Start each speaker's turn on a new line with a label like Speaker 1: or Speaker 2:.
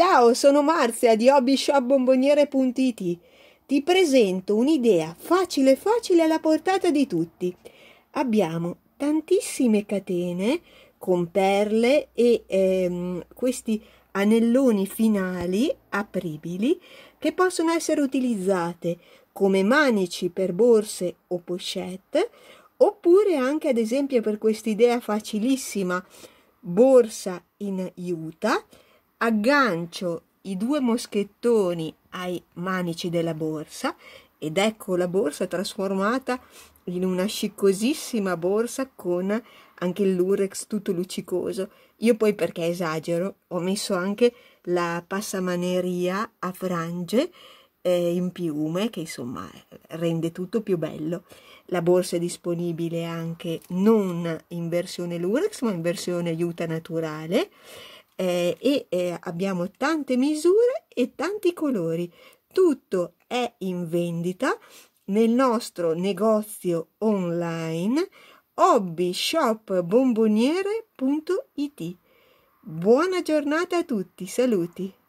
Speaker 1: Ciao, sono Marzia di hobbyshopbomboniere.it. Ti presento un'idea facile facile alla portata di tutti. Abbiamo tantissime catene con perle e ehm, questi anelloni finali apribili che possono essere utilizzate come manici per borse o pochette oppure anche ad esempio per quest'idea facilissima borsa in juta aggancio i due moschettoni ai manici della borsa ed ecco la borsa trasformata in una sciccosissima borsa con anche il lurex tutto luccicoso. Io poi perché esagero ho messo anche la passamaneria a frange eh, in piume che insomma rende tutto più bello. La borsa è disponibile anche non in versione lurex ma in versione aiuta naturale eh, e eh, abbiamo tante misure e tanti colori. Tutto è in vendita nel nostro negozio online hobbyshopbomboniere.it. Buona giornata a tutti, saluti!